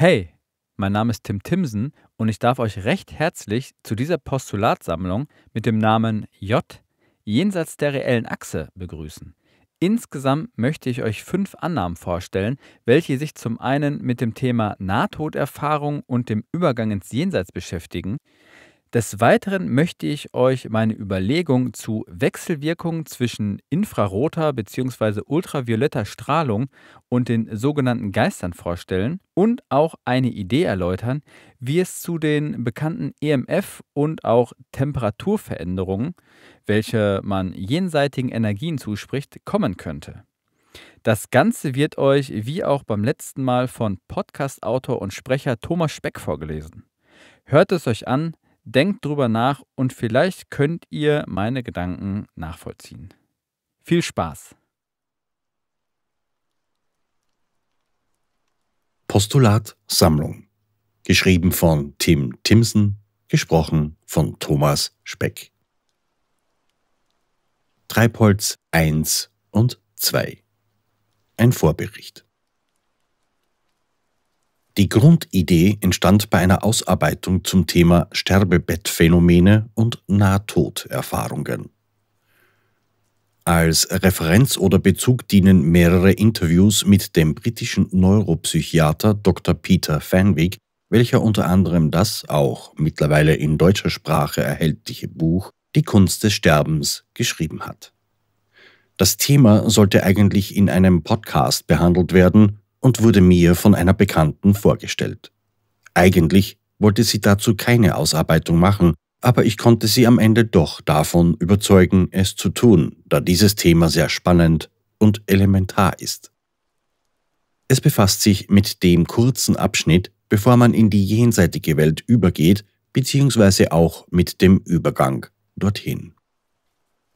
Hey, mein Name ist Tim Timsen und ich darf euch recht herzlich zu dieser Postulatsammlung mit dem Namen J jenseits der reellen Achse begrüßen. Insgesamt möchte ich euch fünf Annahmen vorstellen, welche sich zum einen mit dem Thema Nahtoderfahrung und dem Übergang ins Jenseits beschäftigen, des Weiteren möchte ich euch meine Überlegung zu Wechselwirkungen zwischen infraroter bzw. ultravioletter Strahlung und den sogenannten Geistern vorstellen und auch eine Idee erläutern, wie es zu den bekannten EMF und auch Temperaturveränderungen, welche man jenseitigen Energien zuspricht, kommen könnte. Das Ganze wird euch wie auch beim letzten Mal von Podcast-Autor und Sprecher Thomas Speck vorgelesen. Hört es euch an, Denkt drüber nach und vielleicht könnt ihr meine Gedanken nachvollziehen. Viel Spaß! Postulat Sammlung. Geschrieben von Tim Timsen, gesprochen von Thomas Speck. Treibholz 1 und 2. Ein Vorbericht. Die Grundidee entstand bei einer Ausarbeitung zum Thema Sterbebettphänomene und Nahtoderfahrungen. Als Referenz oder Bezug dienen mehrere Interviews mit dem britischen Neuropsychiater Dr. Peter Fenwick, welcher unter anderem das auch mittlerweile in deutscher Sprache erhältliche Buch Die Kunst des Sterbens geschrieben hat. Das Thema sollte eigentlich in einem Podcast behandelt werden, und wurde mir von einer Bekannten vorgestellt. Eigentlich wollte sie dazu keine Ausarbeitung machen, aber ich konnte sie am Ende doch davon überzeugen, es zu tun, da dieses Thema sehr spannend und elementar ist. Es befasst sich mit dem kurzen Abschnitt, bevor man in die jenseitige Welt übergeht, beziehungsweise auch mit dem Übergang dorthin.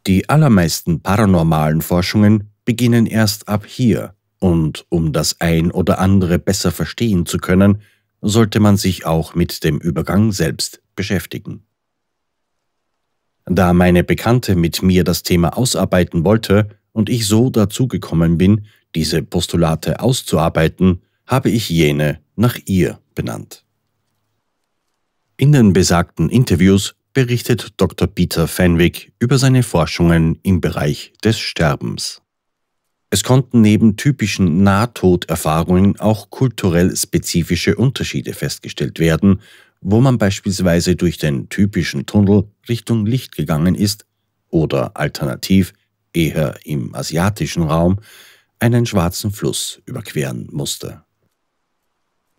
Die allermeisten paranormalen Forschungen beginnen erst ab hier, und um das ein oder andere besser verstehen zu können, sollte man sich auch mit dem Übergang selbst beschäftigen. Da meine Bekannte mit mir das Thema ausarbeiten wollte und ich so dazu gekommen bin, diese Postulate auszuarbeiten, habe ich jene nach ihr benannt. In den besagten Interviews berichtet Dr. Peter Fenwick über seine Forschungen im Bereich des Sterbens. Es konnten neben typischen Nahtoderfahrungen auch kulturell spezifische Unterschiede festgestellt werden, wo man beispielsweise durch den typischen Tunnel Richtung Licht gegangen ist oder alternativ eher im asiatischen Raum einen schwarzen Fluss überqueren musste.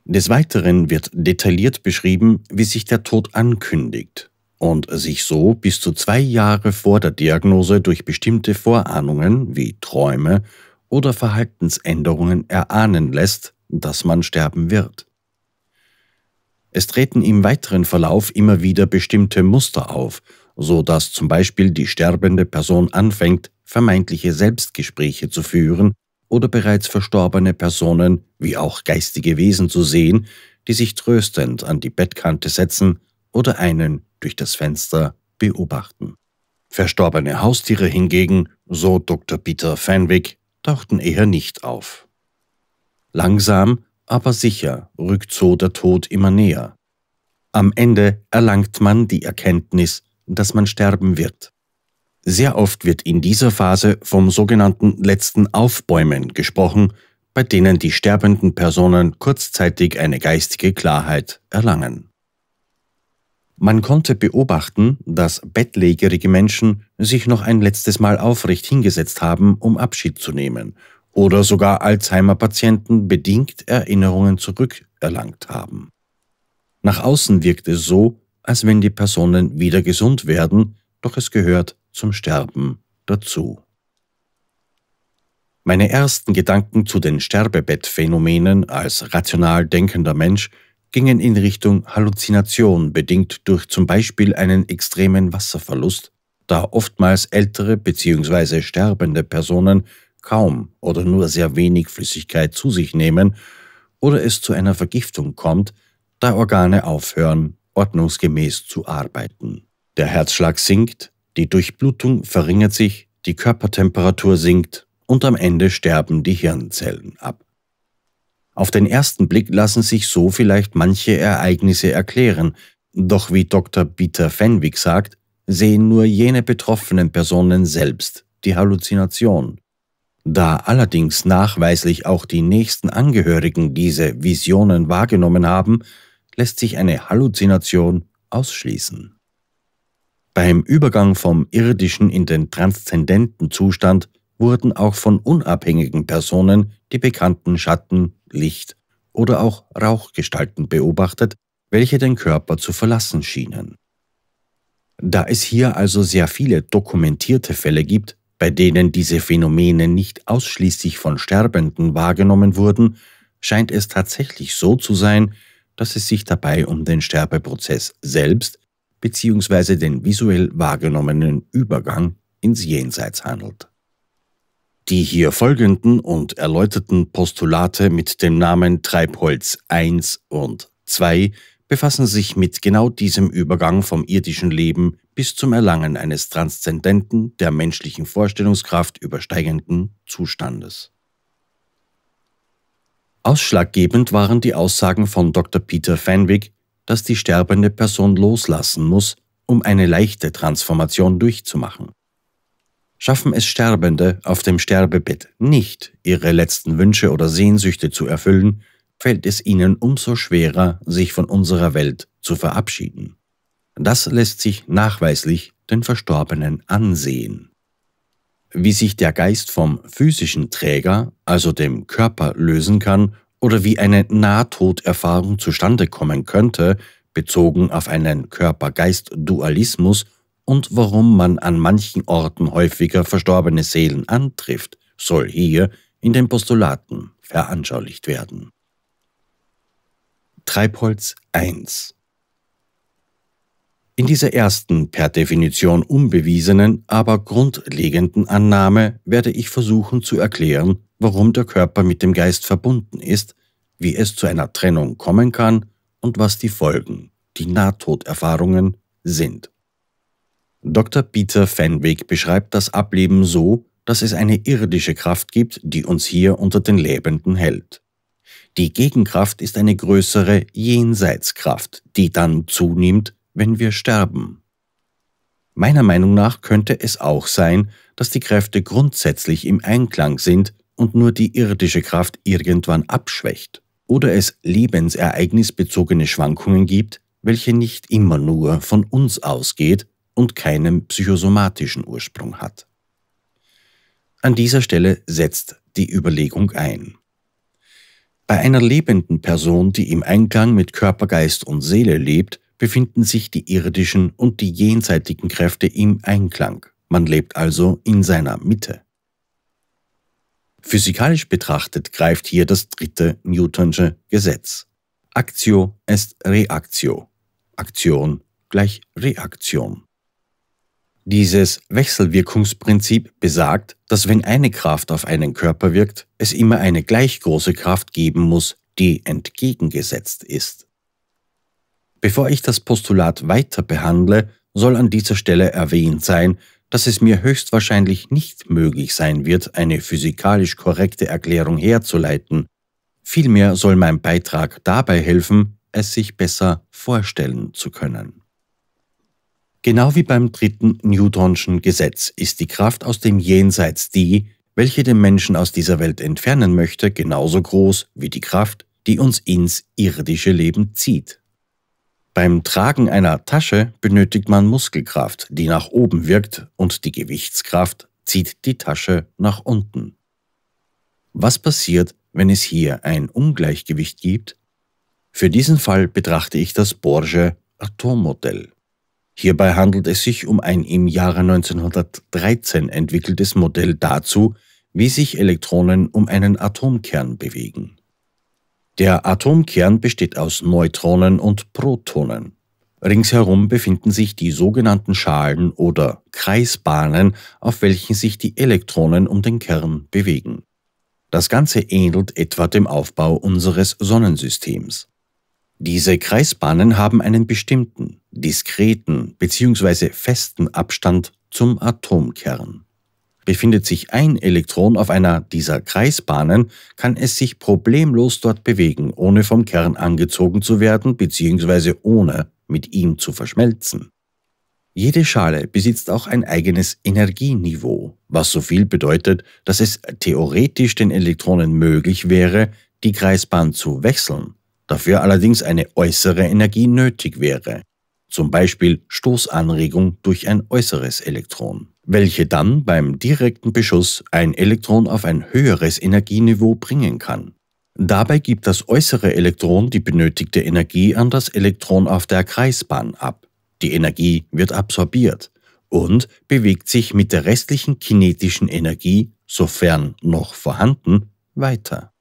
Des Weiteren wird detailliert beschrieben, wie sich der Tod ankündigt und sich so bis zu zwei Jahre vor der Diagnose durch bestimmte Vorahnungen wie Träume oder Verhaltensänderungen erahnen lässt, dass man sterben wird. Es treten im weiteren Verlauf immer wieder bestimmte Muster auf, so dass zum Beispiel die sterbende Person anfängt, vermeintliche Selbstgespräche zu führen oder bereits verstorbene Personen wie auch geistige Wesen zu sehen, die sich tröstend an die Bettkante setzen oder einen durch das Fenster beobachten. Verstorbene Haustiere hingegen, so Dr. Peter Fenwick, tauchten eher nicht auf. Langsam, aber sicher rückt so der Tod immer näher. Am Ende erlangt man die Erkenntnis, dass man sterben wird. Sehr oft wird in dieser Phase vom sogenannten letzten Aufbäumen gesprochen, bei denen die sterbenden Personen kurzzeitig eine geistige Klarheit erlangen. Man konnte beobachten, dass bettlägerige Menschen sich noch ein letztes Mal aufrecht hingesetzt haben, um Abschied zu nehmen, oder sogar Alzheimer-Patienten bedingt Erinnerungen zurückerlangt haben. Nach außen wirkt es so, als wenn die Personen wieder gesund werden, doch es gehört zum Sterben dazu. Meine ersten Gedanken zu den Sterbebettphänomenen als rational denkender Mensch gingen in Richtung Halluzination, bedingt durch zum Beispiel einen extremen Wasserverlust, da oftmals ältere bzw. sterbende Personen kaum oder nur sehr wenig Flüssigkeit zu sich nehmen oder es zu einer Vergiftung kommt, da Organe aufhören, ordnungsgemäß zu arbeiten. Der Herzschlag sinkt, die Durchblutung verringert sich, die Körpertemperatur sinkt und am Ende sterben die Hirnzellen ab. Auf den ersten Blick lassen sich so vielleicht manche Ereignisse erklären, doch wie Dr. Peter Fenwick sagt, sehen nur jene betroffenen Personen selbst die Halluzination. Da allerdings nachweislich auch die nächsten Angehörigen diese Visionen wahrgenommen haben, lässt sich eine Halluzination ausschließen. Beim Übergang vom irdischen in den transzendenten Zustand wurden auch von unabhängigen Personen die bekannten Schatten, Licht oder auch Rauchgestalten beobachtet, welche den Körper zu verlassen schienen. Da es hier also sehr viele dokumentierte Fälle gibt, bei denen diese Phänomene nicht ausschließlich von Sterbenden wahrgenommen wurden, scheint es tatsächlich so zu sein, dass es sich dabei um den Sterbeprozess selbst bzw. den visuell wahrgenommenen Übergang ins Jenseits handelt. Die hier folgenden und erläuterten Postulate mit dem Namen Treibholz 1 und 2 befassen sich mit genau diesem Übergang vom irdischen Leben bis zum Erlangen eines transzendenten, der menschlichen Vorstellungskraft übersteigenden Zustandes. Ausschlaggebend waren die Aussagen von Dr. Peter Fenwick, dass die sterbende Person loslassen muss, um eine leichte Transformation durchzumachen schaffen es Sterbende auf dem Sterbebett nicht, ihre letzten Wünsche oder Sehnsüchte zu erfüllen, fällt es ihnen umso schwerer, sich von unserer Welt zu verabschieden. Das lässt sich nachweislich den Verstorbenen ansehen. Wie sich der Geist vom physischen Träger, also dem Körper, lösen kann oder wie eine Nahtoderfahrung zustande kommen könnte, bezogen auf einen Körper-Geist-Dualismus, und warum man an manchen Orten häufiger verstorbene Seelen antrifft, soll hier in den Postulaten veranschaulicht werden. Treibholz 1 in dieser ersten, per Definition unbewiesenen, aber grundlegenden Annahme werde ich versuchen zu erklären, warum der Körper mit dem Geist verbunden ist, wie es zu einer Trennung kommen kann und was die Folgen, die Nahtoderfahrungen sind. Dr. Peter Fenwick beschreibt das Ableben so, dass es eine irdische Kraft gibt, die uns hier unter den Lebenden hält. Die Gegenkraft ist eine größere Jenseitskraft, die dann zunimmt, wenn wir sterben. Meiner Meinung nach könnte es auch sein, dass die Kräfte grundsätzlich im Einklang sind und nur die irdische Kraft irgendwann abschwächt oder es lebensereignisbezogene Schwankungen gibt, welche nicht immer nur von uns ausgeht, und keinen psychosomatischen Ursprung hat. An dieser Stelle setzt die Überlegung ein. Bei einer lebenden Person, die im Einklang mit Körper, Geist und Seele lebt, befinden sich die irdischen und die jenseitigen Kräfte im Einklang. Man lebt also in seiner Mitte. Physikalisch betrachtet greift hier das dritte Newtonsche Gesetz. Aktio est Reaktio. Aktion gleich Reaktion. Dieses Wechselwirkungsprinzip besagt, dass wenn eine Kraft auf einen Körper wirkt, es immer eine gleich große Kraft geben muss, die entgegengesetzt ist. Bevor ich das Postulat weiter behandle, soll an dieser Stelle erwähnt sein, dass es mir höchstwahrscheinlich nicht möglich sein wird, eine physikalisch korrekte Erklärung herzuleiten. Vielmehr soll mein Beitrag dabei helfen, es sich besser vorstellen zu können. Genau wie beim dritten Newtonschen Gesetz ist die Kraft aus dem Jenseits die, welche den Menschen aus dieser Welt entfernen möchte, genauso groß wie die Kraft, die uns ins irdische Leben zieht. Beim Tragen einer Tasche benötigt man Muskelkraft, die nach oben wirkt, und die Gewichtskraft zieht die Tasche nach unten. Was passiert, wenn es hier ein Ungleichgewicht gibt? Für diesen Fall betrachte ich das Borge Atommodell. Hierbei handelt es sich um ein im Jahre 1913 entwickeltes Modell dazu, wie sich Elektronen um einen Atomkern bewegen. Der Atomkern besteht aus Neutronen und Protonen. Ringsherum befinden sich die sogenannten Schalen oder Kreisbahnen, auf welchen sich die Elektronen um den Kern bewegen. Das Ganze ähnelt etwa dem Aufbau unseres Sonnensystems. Diese Kreisbahnen haben einen bestimmten, diskreten bzw. festen Abstand zum Atomkern. Befindet sich ein Elektron auf einer dieser Kreisbahnen, kann es sich problemlos dort bewegen, ohne vom Kern angezogen zu werden bzw. ohne mit ihm zu verschmelzen. Jede Schale besitzt auch ein eigenes Energieniveau, was so viel bedeutet, dass es theoretisch den Elektronen möglich wäre, die Kreisbahn zu wechseln, dafür allerdings eine äußere Energie nötig wäre, zum Beispiel Stoßanregung durch ein äußeres Elektron, welche dann beim direkten Beschuss ein Elektron auf ein höheres Energieniveau bringen kann. Dabei gibt das äußere Elektron die benötigte Energie an das Elektron auf der Kreisbahn ab. Die Energie wird absorbiert und bewegt sich mit der restlichen kinetischen Energie, sofern noch vorhanden, weiter.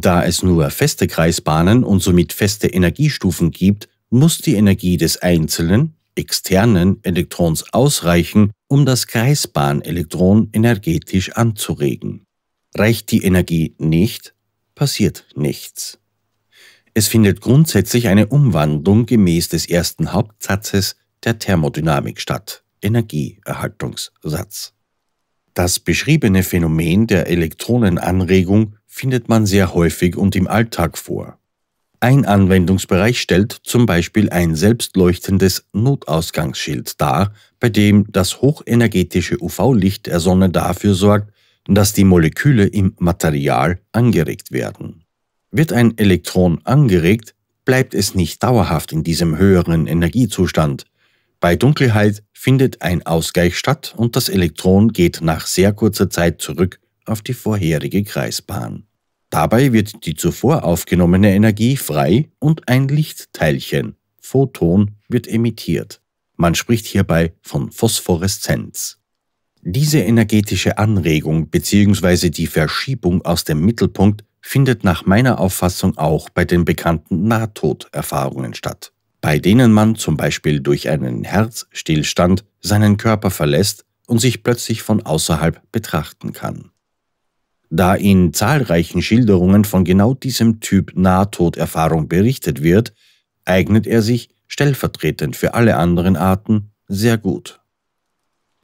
Da es nur feste Kreisbahnen und somit feste Energiestufen gibt, muss die Energie des einzelnen, externen Elektrons ausreichen, um das Kreisbahnelektron energetisch anzuregen. Reicht die Energie nicht, passiert nichts. Es findet grundsätzlich eine Umwandlung gemäß des ersten Hauptsatzes der Thermodynamik statt, Energieerhaltungssatz. Das beschriebene Phänomen der Elektronenanregung findet man sehr häufig und im Alltag vor. Ein Anwendungsbereich stellt zum Beispiel ein selbstleuchtendes Notausgangsschild dar, bei dem das hochenergetische UV-Licht der Sonne dafür sorgt, dass die Moleküle im Material angeregt werden. Wird ein Elektron angeregt, bleibt es nicht dauerhaft in diesem höheren Energiezustand. Bei Dunkelheit findet ein Ausgleich statt und das Elektron geht nach sehr kurzer Zeit zurück auf die vorherige Kreisbahn. Dabei wird die zuvor aufgenommene Energie frei und ein Lichtteilchen, Photon, wird emittiert. Man spricht hierbei von Phosphoreszenz. Diese energetische Anregung bzw. die Verschiebung aus dem Mittelpunkt findet nach meiner Auffassung auch bei den bekannten Nahtoderfahrungen statt, bei denen man zum Beispiel durch einen Herzstillstand seinen Körper verlässt und sich plötzlich von außerhalb betrachten kann. Da in zahlreichen Schilderungen von genau diesem Typ Nahtoderfahrung berichtet wird, eignet er sich stellvertretend für alle anderen Arten sehr gut.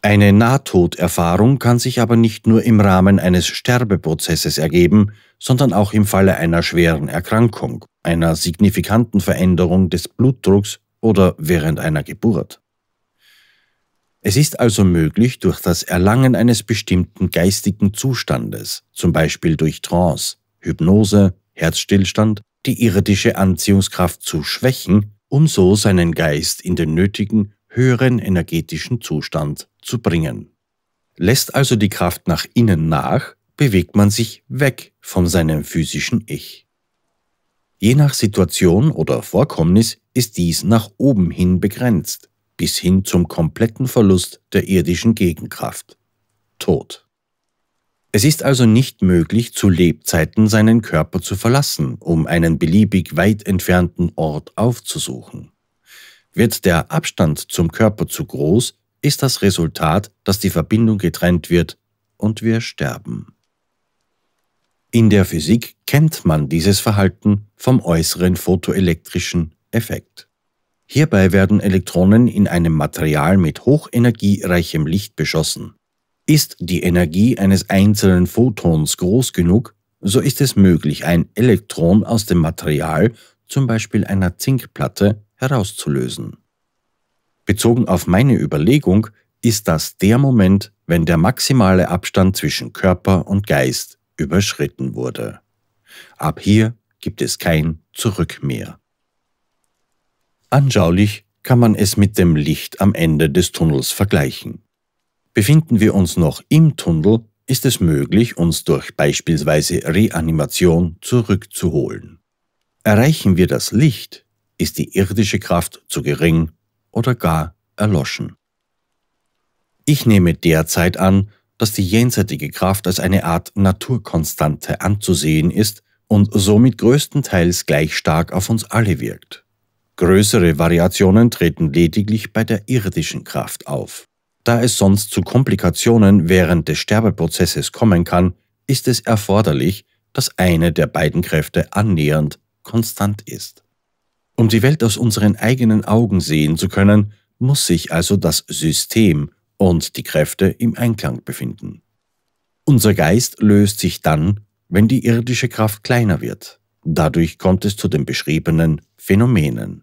Eine Nahtoderfahrung kann sich aber nicht nur im Rahmen eines Sterbeprozesses ergeben, sondern auch im Falle einer schweren Erkrankung, einer signifikanten Veränderung des Blutdrucks oder während einer Geburt. Es ist also möglich, durch das Erlangen eines bestimmten geistigen Zustandes, zum Beispiel durch Trance, Hypnose, Herzstillstand, die irdische Anziehungskraft zu schwächen, um so seinen Geist in den nötigen, höheren energetischen Zustand zu bringen. Lässt also die Kraft nach innen nach, bewegt man sich weg von seinem physischen Ich. Je nach Situation oder Vorkommnis ist dies nach oben hin begrenzt bis hin zum kompletten Verlust der irdischen Gegenkraft. Tod. Es ist also nicht möglich, zu Lebzeiten seinen Körper zu verlassen, um einen beliebig weit entfernten Ort aufzusuchen. Wird der Abstand zum Körper zu groß, ist das Resultat, dass die Verbindung getrennt wird und wir sterben. In der Physik kennt man dieses Verhalten vom äußeren photoelektrischen Effekt. Hierbei werden Elektronen in einem Material mit hochenergiereichem Licht beschossen. Ist die Energie eines einzelnen Photons groß genug, so ist es möglich, ein Elektron aus dem Material, zum Beispiel einer Zinkplatte, herauszulösen. Bezogen auf meine Überlegung ist das der Moment, wenn der maximale Abstand zwischen Körper und Geist überschritten wurde. Ab hier gibt es kein Zurück mehr. Anschaulich kann man es mit dem Licht am Ende des Tunnels vergleichen. Befinden wir uns noch im Tunnel, ist es möglich, uns durch beispielsweise Reanimation zurückzuholen. Erreichen wir das Licht, ist die irdische Kraft zu gering oder gar erloschen. Ich nehme derzeit an, dass die jenseitige Kraft als eine Art Naturkonstante anzusehen ist und somit größtenteils gleich stark auf uns alle wirkt. Größere Variationen treten lediglich bei der irdischen Kraft auf. Da es sonst zu Komplikationen während des Sterbeprozesses kommen kann, ist es erforderlich, dass eine der beiden Kräfte annähernd konstant ist. Um die Welt aus unseren eigenen Augen sehen zu können, muss sich also das System und die Kräfte im Einklang befinden. Unser Geist löst sich dann, wenn die irdische Kraft kleiner wird. Dadurch kommt es zu den beschriebenen Phänomenen.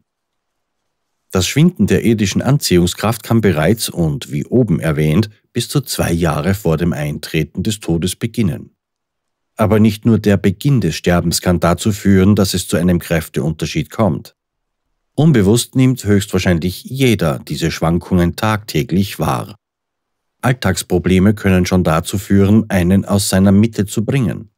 Das Schwinden der irdischen Anziehungskraft kann bereits und, wie oben erwähnt, bis zu zwei Jahre vor dem Eintreten des Todes beginnen. Aber nicht nur der Beginn des Sterbens kann dazu führen, dass es zu einem Kräfteunterschied kommt. Unbewusst nimmt höchstwahrscheinlich jeder diese Schwankungen tagtäglich wahr. Alltagsprobleme können schon dazu führen, einen aus seiner Mitte zu bringen.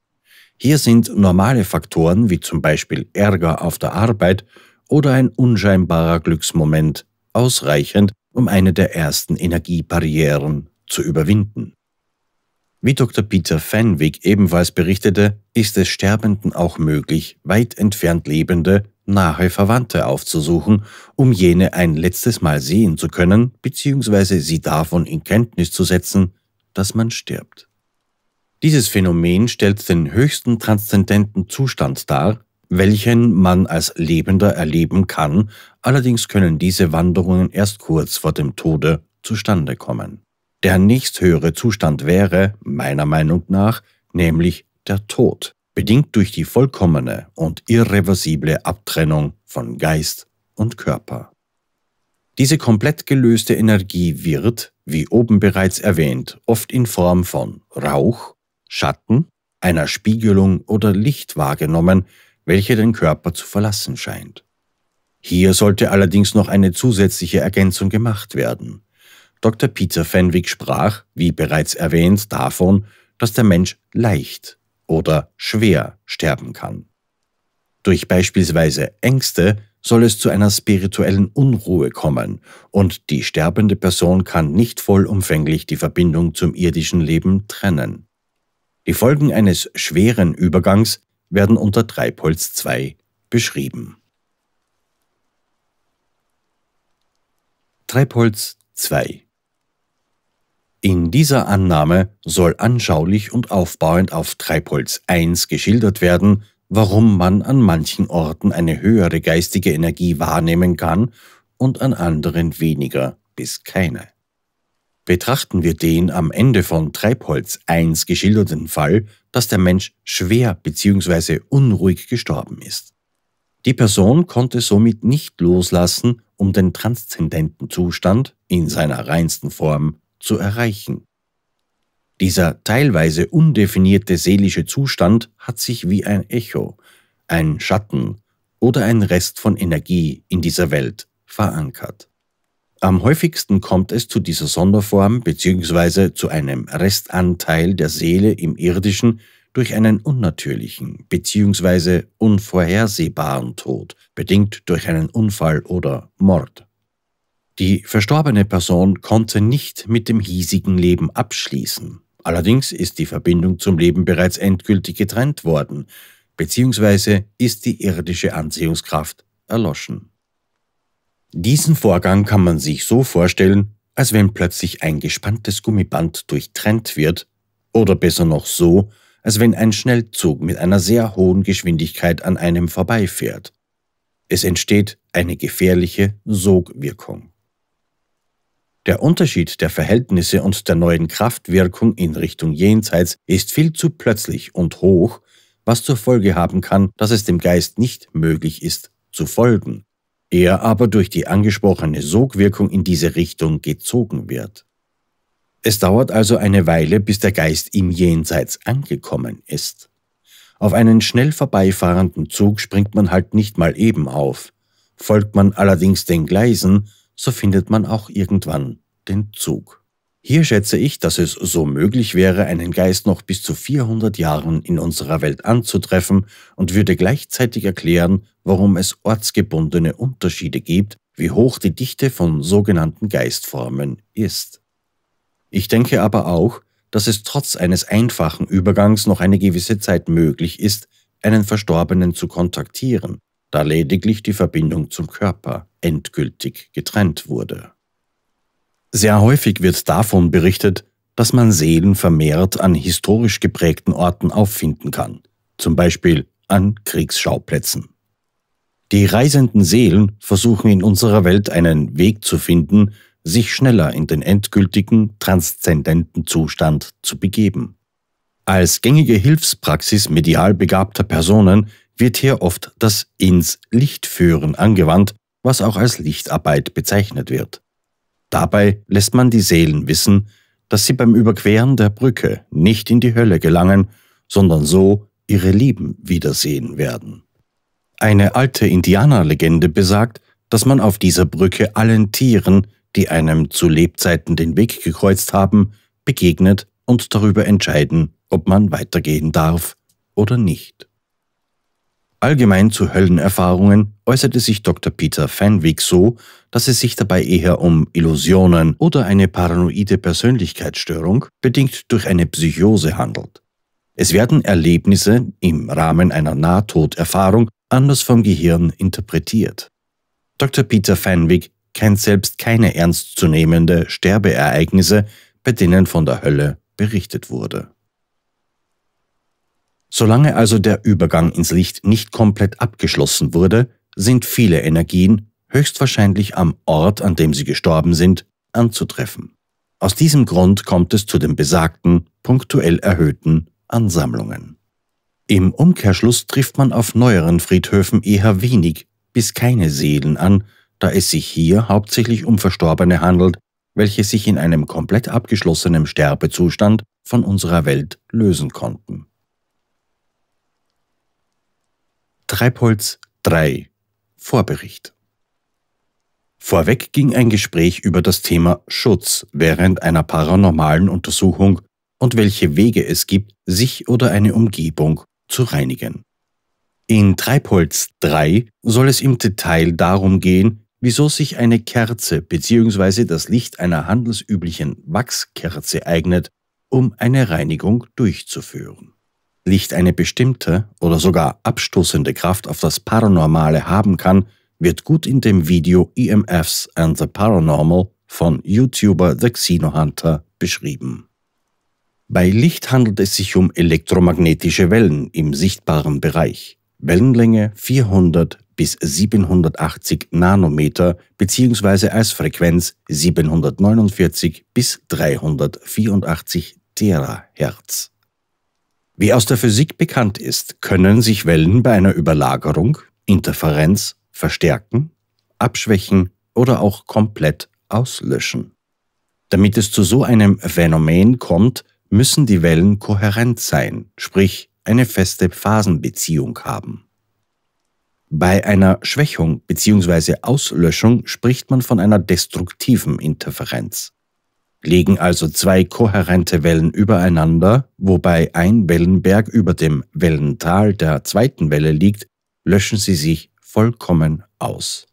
Hier sind normale Faktoren wie zum Beispiel Ärger auf der Arbeit oder ein unscheinbarer Glücksmoment ausreichend, um eine der ersten Energiebarrieren zu überwinden. Wie Dr. Peter Fenwick ebenfalls berichtete, ist es Sterbenden auch möglich, weit entfernt lebende, nahe Verwandte aufzusuchen, um jene ein letztes Mal sehen zu können, bzw. sie davon in Kenntnis zu setzen, dass man stirbt. Dieses Phänomen stellt den höchsten transzendenten Zustand dar, welchen man als Lebender erleben kann, allerdings können diese Wanderungen erst kurz vor dem Tode zustande kommen. Der nächsthöhere Zustand wäre, meiner Meinung nach, nämlich der Tod, bedingt durch die vollkommene und irreversible Abtrennung von Geist und Körper. Diese komplett gelöste Energie wird, wie oben bereits erwähnt, oft in Form von Rauch, Schatten, einer Spiegelung oder Licht wahrgenommen, welche den Körper zu verlassen scheint. Hier sollte allerdings noch eine zusätzliche Ergänzung gemacht werden. Dr. Peter Fenwick sprach, wie bereits erwähnt, davon, dass der Mensch leicht oder schwer sterben kann. Durch beispielsweise Ängste soll es zu einer spirituellen Unruhe kommen und die sterbende Person kann nicht vollumfänglich die Verbindung zum irdischen Leben trennen. Die Folgen eines schweren Übergangs werden unter Treibholz 2 beschrieben. Treibholz 2 In dieser Annahme soll anschaulich und aufbauend auf Treibholz 1 geschildert werden, warum man an manchen Orten eine höhere geistige Energie wahrnehmen kann und an anderen weniger bis keine. Betrachten wir den am Ende von Treibholz 1 geschilderten Fall, dass der Mensch schwer bzw. unruhig gestorben ist. Die Person konnte somit nicht loslassen, um den transzendenten Zustand in seiner reinsten Form zu erreichen. Dieser teilweise undefinierte seelische Zustand hat sich wie ein Echo, ein Schatten oder ein Rest von Energie in dieser Welt verankert. Am häufigsten kommt es zu dieser Sonderform bzw. zu einem Restanteil der Seele im irdischen durch einen unnatürlichen bzw. unvorhersehbaren Tod, bedingt durch einen Unfall oder Mord. Die verstorbene Person konnte nicht mit dem hiesigen Leben abschließen. Allerdings ist die Verbindung zum Leben bereits endgültig getrennt worden, bzw. ist die irdische Anziehungskraft erloschen. Diesen Vorgang kann man sich so vorstellen, als wenn plötzlich ein gespanntes Gummiband durchtrennt wird, oder besser noch so, als wenn ein Schnellzug mit einer sehr hohen Geschwindigkeit an einem vorbeifährt. Es entsteht eine gefährliche Sogwirkung. Der Unterschied der Verhältnisse und der neuen Kraftwirkung in Richtung Jenseits ist viel zu plötzlich und hoch, was zur Folge haben kann, dass es dem Geist nicht möglich ist, zu folgen er aber durch die angesprochene Sogwirkung in diese Richtung gezogen wird. Es dauert also eine Weile, bis der Geist im Jenseits angekommen ist. Auf einen schnell vorbeifahrenden Zug springt man halt nicht mal eben auf. Folgt man allerdings den Gleisen, so findet man auch irgendwann den Zug. Hier schätze ich, dass es so möglich wäre, einen Geist noch bis zu 400 Jahren in unserer Welt anzutreffen und würde gleichzeitig erklären, warum es ortsgebundene Unterschiede gibt, wie hoch die Dichte von sogenannten Geistformen ist. Ich denke aber auch, dass es trotz eines einfachen Übergangs noch eine gewisse Zeit möglich ist, einen Verstorbenen zu kontaktieren, da lediglich die Verbindung zum Körper endgültig getrennt wurde. Sehr häufig wird davon berichtet, dass man Seelen vermehrt an historisch geprägten Orten auffinden kann, zum Beispiel an Kriegsschauplätzen. Die reisenden Seelen versuchen in unserer Welt einen Weg zu finden, sich schneller in den endgültigen, transzendenten Zustand zu begeben. Als gängige Hilfspraxis medial begabter Personen wird hier oft das ins Licht führen angewandt, was auch als Lichtarbeit bezeichnet wird. Dabei lässt man die Seelen wissen, dass sie beim Überqueren der Brücke nicht in die Hölle gelangen, sondern so ihre Lieben wiedersehen werden. Eine alte Indianerlegende besagt, dass man auf dieser Brücke allen Tieren, die einem zu Lebzeiten den Weg gekreuzt haben, begegnet und darüber entscheiden, ob man weitergehen darf oder nicht. Allgemein zu Höllenerfahrungen äußerte sich Dr. Peter Fenwick so, dass es sich dabei eher um Illusionen oder eine paranoide Persönlichkeitsstörung, bedingt durch eine Psychose, handelt. Es werden Erlebnisse im Rahmen einer Nahtoderfahrung anders vom Gehirn interpretiert. Dr. Peter Fenwick kennt selbst keine ernstzunehmende Sterbeereignisse, bei denen von der Hölle berichtet wurde. Solange also der Übergang ins Licht nicht komplett abgeschlossen wurde, sind viele Energien höchstwahrscheinlich am Ort, an dem sie gestorben sind, anzutreffen. Aus diesem Grund kommt es zu den besagten, punktuell erhöhten Ansammlungen. Im Umkehrschluss trifft man auf neueren Friedhöfen eher wenig bis keine Seelen an, da es sich hier hauptsächlich um Verstorbene handelt, welche sich in einem komplett abgeschlossenen Sterbezustand von unserer Welt lösen konnten. Treibholz 3 Vorbericht Vorweg ging ein Gespräch über das Thema Schutz während einer paranormalen Untersuchung und welche Wege es gibt, sich oder eine Umgebung zu reinigen. In Treibholz 3 soll es im Detail darum gehen, wieso sich eine Kerze bzw. das Licht einer handelsüblichen Wachskerze eignet, um eine Reinigung durchzuführen. Licht eine bestimmte oder sogar abstoßende Kraft auf das Paranormale haben kann, wird gut in dem Video EMFs and the Paranormal von YouTuber The Xenohunter beschrieben. Bei Licht handelt es sich um elektromagnetische Wellen im sichtbaren Bereich. Wellenlänge 400 bis 780 Nanometer bzw. als Frequenz 749 bis 384 Terahertz. Wie aus der Physik bekannt ist, können sich Wellen bei einer Überlagerung, Interferenz, verstärken, abschwächen oder auch komplett auslöschen. Damit es zu so einem Phänomen kommt, müssen die Wellen kohärent sein, sprich eine feste Phasenbeziehung haben. Bei einer Schwächung bzw. Auslöschung spricht man von einer destruktiven Interferenz. Liegen also zwei kohärente Wellen übereinander, wobei ein Wellenberg über dem Wellental der zweiten Welle liegt, löschen sie sich vollkommen aus.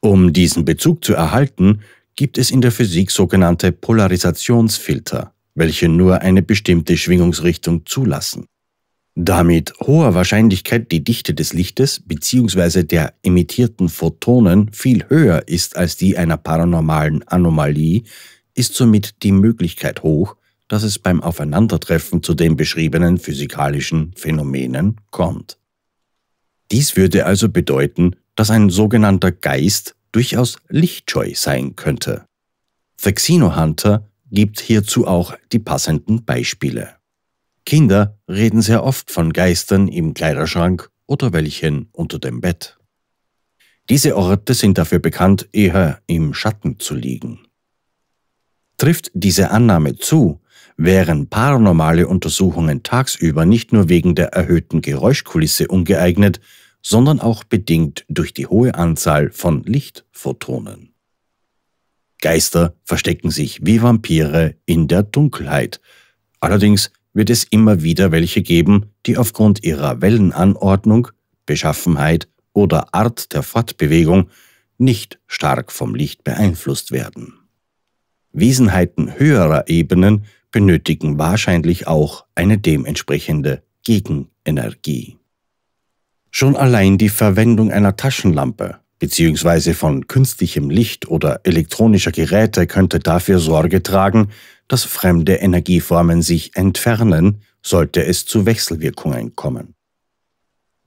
Um diesen Bezug zu erhalten, gibt es in der Physik sogenannte Polarisationsfilter, welche nur eine bestimmte Schwingungsrichtung zulassen. Da mit hoher Wahrscheinlichkeit die Dichte des Lichtes bzw. der emittierten Photonen viel höher ist als die einer paranormalen Anomalie, ist somit die Möglichkeit hoch, dass es beim Aufeinandertreffen zu den beschriebenen physikalischen Phänomenen kommt. Dies würde also bedeuten, dass ein sogenannter Geist durchaus lichtscheu sein könnte. The Hunter gibt hierzu auch die passenden Beispiele. Kinder reden sehr oft von Geistern im Kleiderschrank oder welchen unter dem Bett. Diese Orte sind dafür bekannt, eher im Schatten zu liegen. Trifft diese Annahme zu, wären paranormale Untersuchungen tagsüber nicht nur wegen der erhöhten Geräuschkulisse ungeeignet, sondern auch bedingt durch die hohe Anzahl von Lichtphotonen. Geister verstecken sich wie Vampire in der Dunkelheit. Allerdings wird es immer wieder welche geben, die aufgrund ihrer Wellenanordnung, Beschaffenheit oder Art der Fortbewegung nicht stark vom Licht beeinflusst werden. Wesenheiten höherer Ebenen benötigen wahrscheinlich auch eine dementsprechende Gegenenergie. Schon allein die Verwendung einer Taschenlampe bzw. von künstlichem Licht oder elektronischer Geräte könnte dafür Sorge tragen, dass fremde Energieformen sich entfernen, sollte es zu Wechselwirkungen kommen.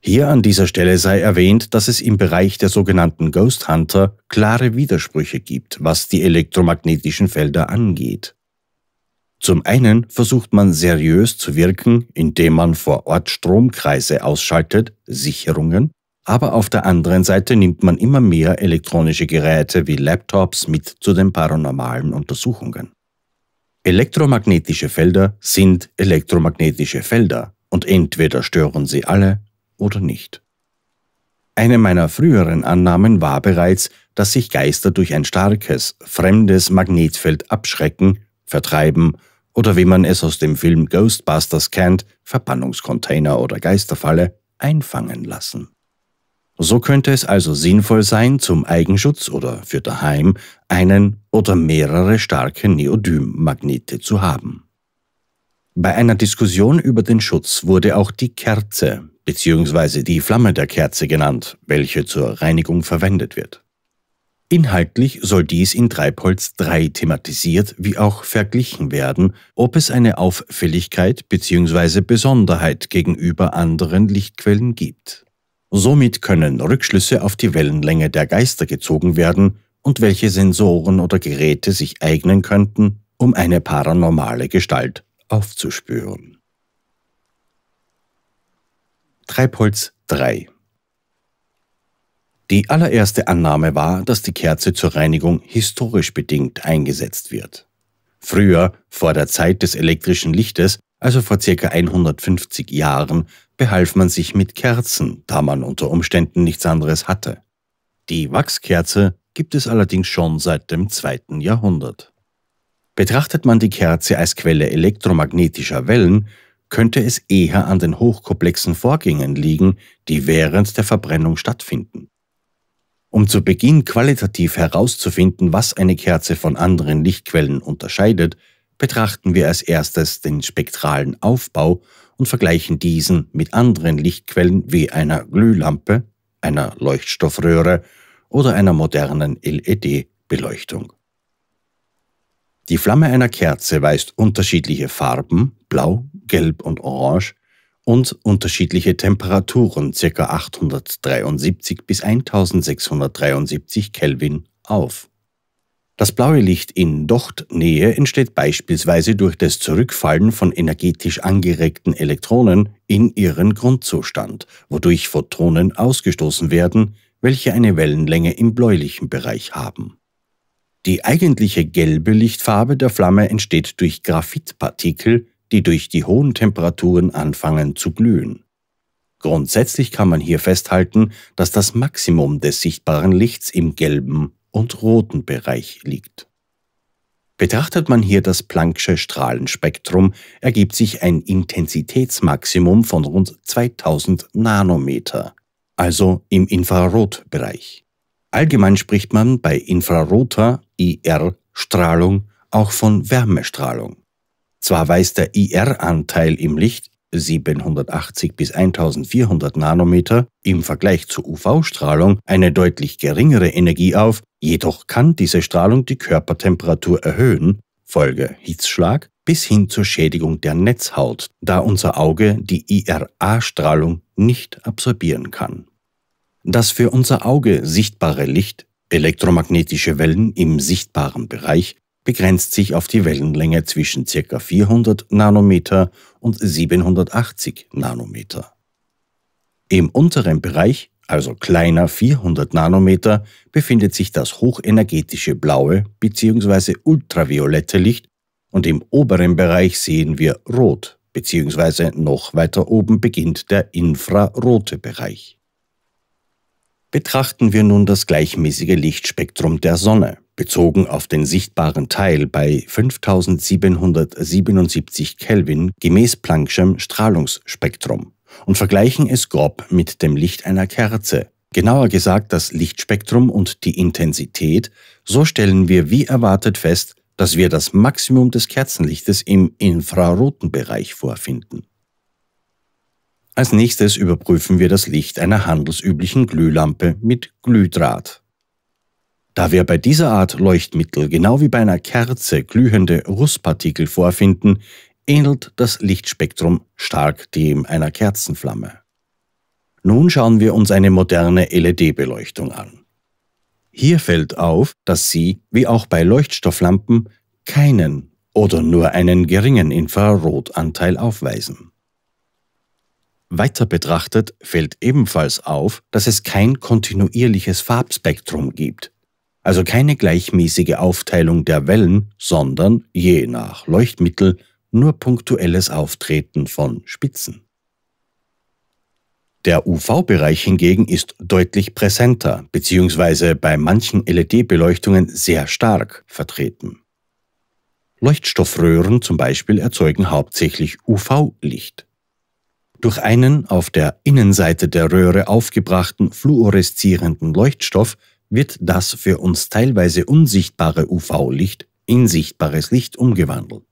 Hier an dieser Stelle sei erwähnt, dass es im Bereich der sogenannten Ghost Hunter klare Widersprüche gibt, was die elektromagnetischen Felder angeht. Zum einen versucht man seriös zu wirken, indem man vor Ort Stromkreise ausschaltet, Sicherungen, aber auf der anderen Seite nimmt man immer mehr elektronische Geräte wie Laptops mit zu den paranormalen Untersuchungen. Elektromagnetische Felder sind elektromagnetische Felder und entweder stören sie alle oder nicht. Eine meiner früheren Annahmen war bereits, dass sich Geister durch ein starkes, fremdes Magnetfeld abschrecken, vertreiben oder wie man es aus dem Film Ghostbusters kennt, Verbannungscontainer oder Geisterfalle, einfangen lassen. So könnte es also sinnvoll sein, zum Eigenschutz oder für daheim einen oder mehrere starke Neodym-Magnete zu haben. Bei einer Diskussion über den Schutz wurde auch die Kerze beziehungsweise die Flamme der Kerze genannt, welche zur Reinigung verwendet wird. Inhaltlich soll dies in Treibholz 3 thematisiert wie auch verglichen werden, ob es eine Auffälligkeit bzw. Besonderheit gegenüber anderen Lichtquellen gibt. Somit können Rückschlüsse auf die Wellenlänge der Geister gezogen werden und welche Sensoren oder Geräte sich eignen könnten, um eine paranormale Gestalt aufzuspüren. Treibholz 3 Die allererste Annahme war, dass die Kerze zur Reinigung historisch bedingt eingesetzt wird. Früher, vor der Zeit des elektrischen Lichtes, also vor ca. 150 Jahren, behalf man sich mit Kerzen, da man unter Umständen nichts anderes hatte. Die Wachskerze gibt es allerdings schon seit dem 2. Jahrhundert. Betrachtet man die Kerze als Quelle elektromagnetischer Wellen, könnte es eher an den hochkomplexen Vorgängen liegen, die während der Verbrennung stattfinden. Um zu Beginn qualitativ herauszufinden, was eine Kerze von anderen Lichtquellen unterscheidet, betrachten wir als erstes den spektralen Aufbau und vergleichen diesen mit anderen Lichtquellen wie einer Glühlampe, einer Leuchtstoffröhre oder einer modernen LED-Beleuchtung. Die Flamme einer Kerze weist unterschiedliche Farben, blau, gelb und orange, und unterschiedliche Temperaturen, ca. 873 bis 1673 Kelvin, auf. Das blaue Licht in Dochtnähe entsteht beispielsweise durch das Zurückfallen von energetisch angeregten Elektronen in ihren Grundzustand, wodurch Photonen ausgestoßen werden, welche eine Wellenlänge im bläulichen Bereich haben. Die eigentliche gelbe Lichtfarbe der Flamme entsteht durch Graphitpartikel, die durch die hohen Temperaturen anfangen zu glühen. Grundsätzlich kann man hier festhalten, dass das Maximum des sichtbaren Lichts im gelben und roten Bereich liegt. Betrachtet man hier das Planck'sche Strahlenspektrum, ergibt sich ein Intensitätsmaximum von rund 2000 Nanometer, also im Infrarotbereich. Allgemein spricht man bei infraroter IR-Strahlung auch von Wärmestrahlung. Zwar weist der IR-Anteil im Licht 780 bis 1400 Nanometer im Vergleich zur UV-Strahlung eine deutlich geringere Energie auf, jedoch kann diese Strahlung die Körpertemperatur erhöhen, Folge Hitzschlag, bis hin zur Schädigung der Netzhaut, da unser Auge die IRA-Strahlung nicht absorbieren kann. Das für unser Auge sichtbare Licht Elektromagnetische Wellen im sichtbaren Bereich begrenzt sich auf die Wellenlänge zwischen ca. 400 Nanometer und 780 Nanometer. Im unteren Bereich, also kleiner 400 Nanometer, befindet sich das hochenergetische blaue bzw. ultraviolette Licht und im oberen Bereich sehen wir rot bzw. noch weiter oben beginnt der infrarote Bereich. Betrachten wir nun das gleichmäßige Lichtspektrum der Sonne, bezogen auf den sichtbaren Teil bei 5777 Kelvin gemäß Planck'schem Strahlungsspektrum und vergleichen es grob mit dem Licht einer Kerze. Genauer gesagt das Lichtspektrum und die Intensität, so stellen wir wie erwartet fest, dass wir das Maximum des Kerzenlichtes im infraroten Bereich vorfinden. Als nächstes überprüfen wir das Licht einer handelsüblichen Glühlampe mit Glühdraht. Da wir bei dieser Art Leuchtmittel genau wie bei einer Kerze glühende Rußpartikel vorfinden, ähnelt das Lichtspektrum stark dem einer Kerzenflamme. Nun schauen wir uns eine moderne LED-Beleuchtung an. Hier fällt auf, dass sie, wie auch bei Leuchtstofflampen, keinen oder nur einen geringen Infrarotanteil aufweisen. Weiter betrachtet fällt ebenfalls auf, dass es kein kontinuierliches Farbspektrum gibt, also keine gleichmäßige Aufteilung der Wellen, sondern je nach Leuchtmittel nur punktuelles Auftreten von Spitzen. Der UV-Bereich hingegen ist deutlich präsenter bzw. bei manchen LED-Beleuchtungen sehr stark vertreten. Leuchtstoffröhren zum Beispiel erzeugen hauptsächlich UV-Licht. Durch einen auf der Innenseite der Röhre aufgebrachten fluoreszierenden Leuchtstoff wird das für uns teilweise unsichtbare UV-Licht in sichtbares Licht umgewandelt.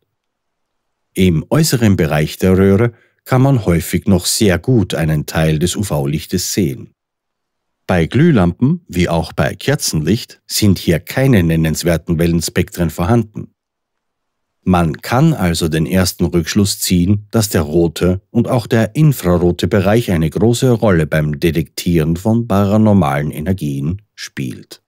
Im äußeren Bereich der Röhre kann man häufig noch sehr gut einen Teil des UV-Lichtes sehen. Bei Glühlampen wie auch bei Kerzenlicht sind hier keine nennenswerten Wellenspektren vorhanden. Man kann also den ersten Rückschluss ziehen, dass der rote und auch der infrarote Bereich eine große Rolle beim Detektieren von paranormalen Energien spielt.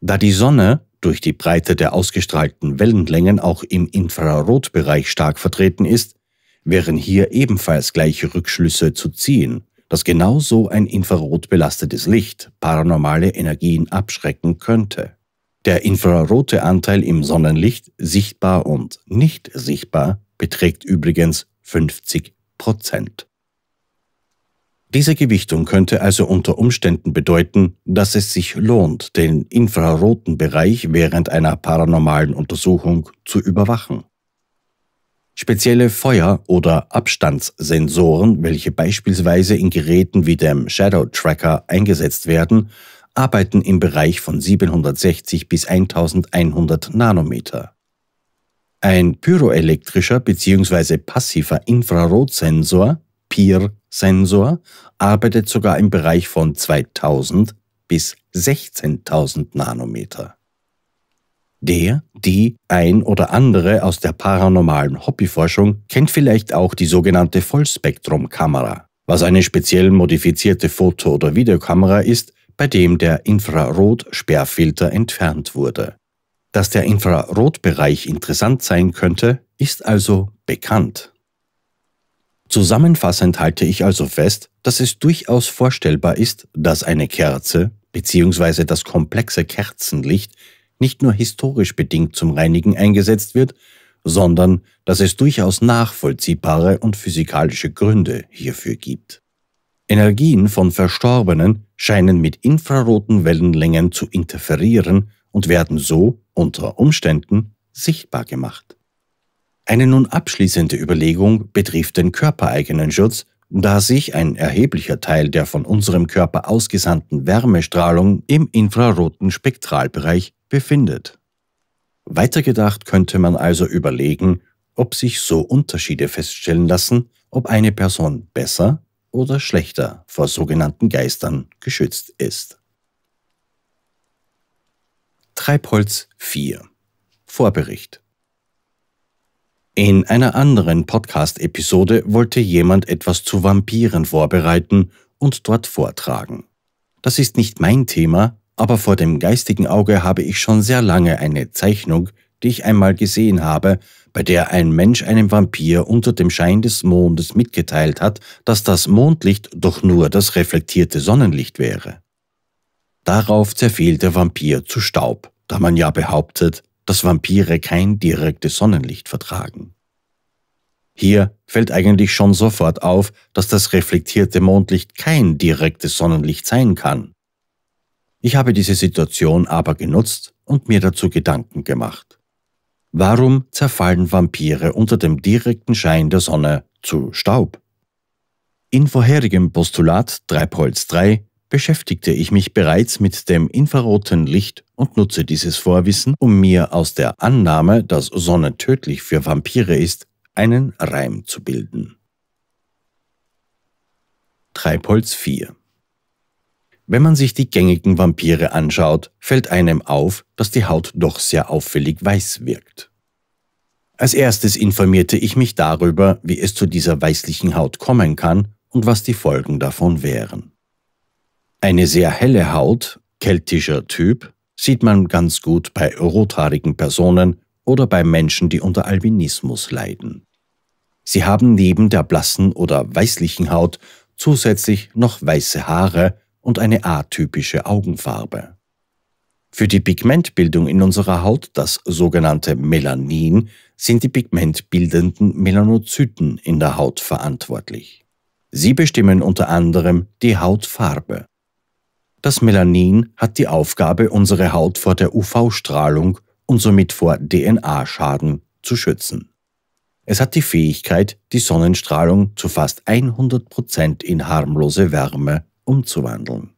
Da die Sonne durch die Breite der ausgestrahlten Wellenlängen auch im Infrarotbereich stark vertreten ist, wären hier ebenfalls gleiche Rückschlüsse zu ziehen, dass genau so ein infrarotbelastetes Licht paranormale Energien abschrecken könnte. Der infrarote Anteil im Sonnenlicht, sichtbar und nicht sichtbar, beträgt übrigens 50 Prozent. Diese Gewichtung könnte also unter Umständen bedeuten, dass es sich lohnt, den infraroten Bereich während einer paranormalen Untersuchung zu überwachen. Spezielle Feuer- oder Abstandssensoren, welche beispielsweise in Geräten wie dem Shadow Tracker eingesetzt werden, arbeiten im Bereich von 760 bis 1100 Nanometer. Ein pyroelektrischer bzw. passiver Infrarotsensor, PIR-Sensor, arbeitet sogar im Bereich von 2000 bis 16.000 Nanometer. Der, die, ein oder andere aus der paranormalen Hobbyforschung kennt vielleicht auch die sogenannte Vollspektrumkamera, was eine speziell modifizierte Foto- oder Videokamera ist, bei dem der Infrarot-Sperrfilter entfernt wurde. Dass der Infrarotbereich interessant sein könnte, ist also bekannt. Zusammenfassend halte ich also fest, dass es durchaus vorstellbar ist, dass eine Kerze bzw. das komplexe Kerzenlicht nicht nur historisch bedingt zum Reinigen eingesetzt wird, sondern dass es durchaus nachvollziehbare und physikalische Gründe hierfür gibt. Energien von Verstorbenen scheinen mit infraroten Wellenlängen zu interferieren und werden so unter Umständen sichtbar gemacht. Eine nun abschließende Überlegung betrifft den körpereigenen Schutz, da sich ein erheblicher Teil der von unserem Körper ausgesandten Wärmestrahlung im infraroten Spektralbereich befindet. Weitergedacht könnte man also überlegen, ob sich so Unterschiede feststellen lassen, ob eine Person besser oder schlechter vor sogenannten Geistern geschützt ist. Treibholz 4 Vorbericht In einer anderen Podcast-Episode wollte jemand etwas zu Vampiren vorbereiten und dort vortragen. Das ist nicht mein Thema, aber vor dem geistigen Auge habe ich schon sehr lange eine Zeichnung, die ich einmal gesehen habe bei der ein Mensch einem Vampir unter dem Schein des Mondes mitgeteilt hat, dass das Mondlicht doch nur das reflektierte Sonnenlicht wäre. Darauf zerfiel der Vampir zu Staub, da man ja behauptet, dass Vampire kein direktes Sonnenlicht vertragen. Hier fällt eigentlich schon sofort auf, dass das reflektierte Mondlicht kein direktes Sonnenlicht sein kann. Ich habe diese Situation aber genutzt und mir dazu Gedanken gemacht. Warum zerfallen Vampire unter dem direkten Schein der Sonne zu Staub? In vorherigem Postulat Treibholz 3 beschäftigte ich mich bereits mit dem infraroten Licht und nutze dieses Vorwissen, um mir aus der Annahme, dass Sonne tödlich für Vampire ist, einen Reim zu bilden. Treibholz 4 wenn man sich die gängigen Vampire anschaut, fällt einem auf, dass die Haut doch sehr auffällig weiß wirkt. Als erstes informierte ich mich darüber, wie es zu dieser weißlichen Haut kommen kann und was die Folgen davon wären. Eine sehr helle Haut, keltischer Typ, sieht man ganz gut bei rothaarigen Personen oder bei Menschen, die unter Albinismus leiden. Sie haben neben der blassen oder weißlichen Haut zusätzlich noch weiße Haare und eine atypische Augenfarbe. Für die Pigmentbildung in unserer Haut, das sogenannte Melanin, sind die pigmentbildenden Melanozyten in der Haut verantwortlich. Sie bestimmen unter anderem die Hautfarbe. Das Melanin hat die Aufgabe, unsere Haut vor der UV-Strahlung und somit vor DNA-Schaden zu schützen. Es hat die Fähigkeit, die Sonnenstrahlung zu fast 100% Prozent in harmlose Wärme umzuwandeln.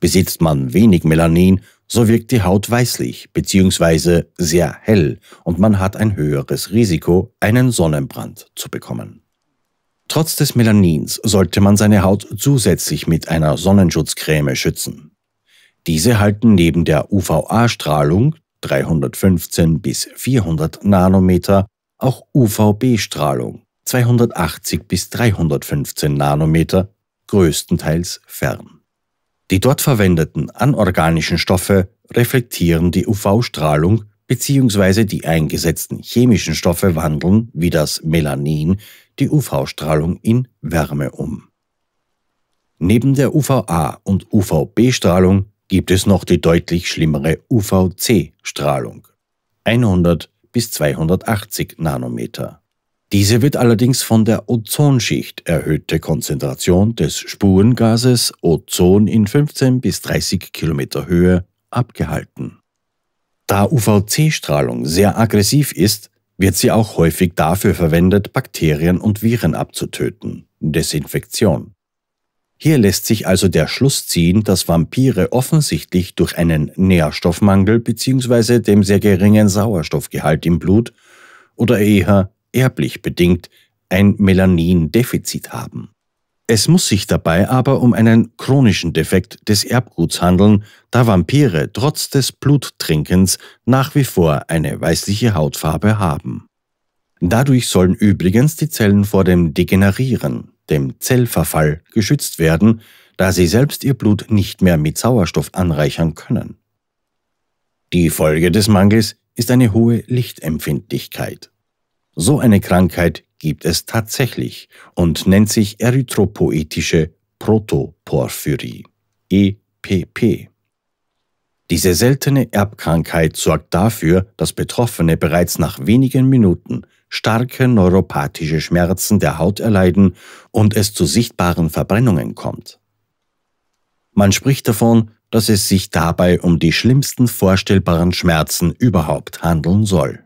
Besitzt man wenig Melanin, so wirkt die Haut weißlich bzw. sehr hell und man hat ein höheres Risiko, einen Sonnenbrand zu bekommen. Trotz des Melanins sollte man seine Haut zusätzlich mit einer Sonnenschutzcreme schützen. Diese halten neben der UVA-Strahlung 315 bis 400 Nanometer auch UVB-Strahlung 280 bis 315 Nanometer größtenteils fern. Die dort verwendeten anorganischen Stoffe reflektieren die UV-Strahlung bzw. die eingesetzten chemischen Stoffe wandeln, wie das Melanin, die UV-Strahlung in Wärme um. Neben der UVA- und UVB-Strahlung gibt es noch die deutlich schlimmere UVC-Strahlung 100 bis 280 Nanometer. Diese wird allerdings von der Ozonschicht erhöhte Konzentration des Spurengases Ozon in 15 bis 30 Kilometer Höhe abgehalten. Da UVC-Strahlung sehr aggressiv ist, wird sie auch häufig dafür verwendet, Bakterien und Viren abzutöten, Desinfektion. Hier lässt sich also der Schluss ziehen, dass Vampire offensichtlich durch einen Nährstoffmangel bzw. dem sehr geringen Sauerstoffgehalt im Blut oder eher erblich bedingt, ein Melanindefizit haben. Es muss sich dabei aber um einen chronischen Defekt des Erbguts handeln, da Vampire trotz des Bluttrinkens nach wie vor eine weißliche Hautfarbe haben. Dadurch sollen übrigens die Zellen vor dem Degenerieren, dem Zellverfall, geschützt werden, da sie selbst ihr Blut nicht mehr mit Sauerstoff anreichern können. Die Folge des Mangels ist eine hohe Lichtempfindlichkeit. So eine Krankheit gibt es tatsächlich und nennt sich erythropoetische Protoporphyrie, EPP. Diese seltene Erbkrankheit sorgt dafür, dass Betroffene bereits nach wenigen Minuten starke neuropathische Schmerzen der Haut erleiden und es zu sichtbaren Verbrennungen kommt. Man spricht davon, dass es sich dabei um die schlimmsten vorstellbaren Schmerzen überhaupt handeln soll.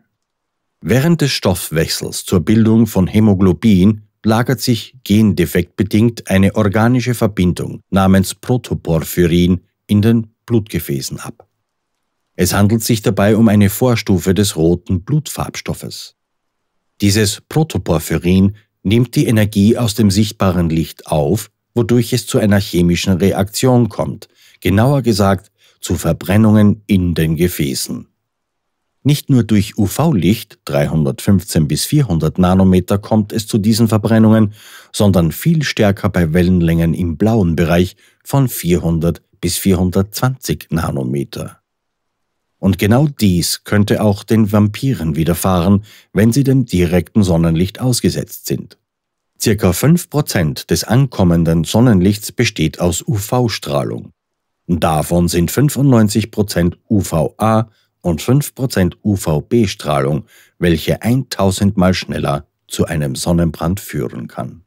Während des Stoffwechsels zur Bildung von Hämoglobin lagert sich gendefektbedingt eine organische Verbindung namens Protoporphyrin in den Blutgefäßen ab. Es handelt sich dabei um eine Vorstufe des roten Blutfarbstoffes. Dieses Protoporphyrin nimmt die Energie aus dem sichtbaren Licht auf, wodurch es zu einer chemischen Reaktion kommt, genauer gesagt zu Verbrennungen in den Gefäßen. Nicht nur durch UV-Licht, 315 bis 400 Nanometer, kommt es zu diesen Verbrennungen, sondern viel stärker bei Wellenlängen im blauen Bereich von 400 bis 420 Nanometer. Und genau dies könnte auch den Vampiren widerfahren, wenn sie dem direkten Sonnenlicht ausgesetzt sind. Circa 5% des ankommenden Sonnenlichts besteht aus UV-Strahlung. Davon sind 95% UVA und 5% UVB-Strahlung, welche 1000 mal schneller zu einem Sonnenbrand führen kann.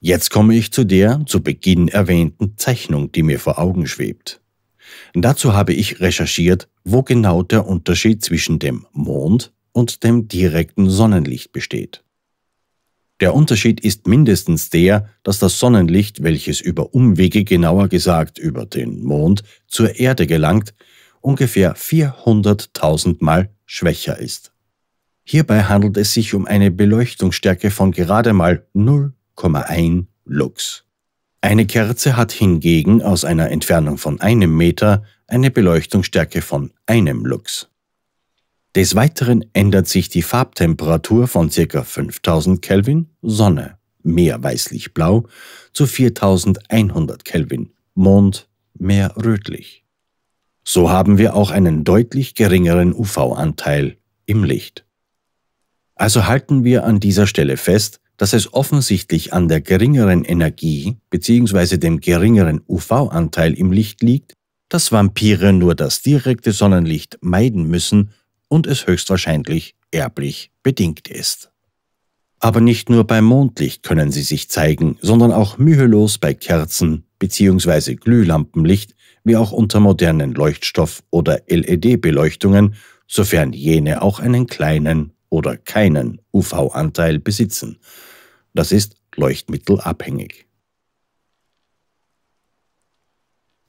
Jetzt komme ich zu der zu Beginn erwähnten Zeichnung, die mir vor Augen schwebt. Dazu habe ich recherchiert, wo genau der Unterschied zwischen dem Mond und dem direkten Sonnenlicht besteht. Der Unterschied ist mindestens der, dass das Sonnenlicht, welches über Umwege genauer gesagt über den Mond zur Erde gelangt, ungefähr 400.000 Mal schwächer ist. Hierbei handelt es sich um eine Beleuchtungsstärke von gerade mal 0,1 Lux. Eine Kerze hat hingegen aus einer Entfernung von einem Meter eine Beleuchtungsstärke von einem Lux. Des Weiteren ändert sich die Farbtemperatur von ca. 5000 Kelvin Sonne, mehr weißlich-blau, zu 4100 Kelvin Mond, mehr rötlich. So haben wir auch einen deutlich geringeren UV-Anteil im Licht. Also halten wir an dieser Stelle fest, dass es offensichtlich an der geringeren Energie bzw. dem geringeren UV-Anteil im Licht liegt, dass Vampire nur das direkte Sonnenlicht meiden müssen und es höchstwahrscheinlich erblich bedingt ist. Aber nicht nur beim Mondlicht können sie sich zeigen, sondern auch mühelos bei Kerzen bzw. Glühlampenlicht wie auch unter modernen Leuchtstoff- oder LED-Beleuchtungen, sofern jene auch einen kleinen oder keinen UV-Anteil besitzen. Das ist leuchtmittelabhängig.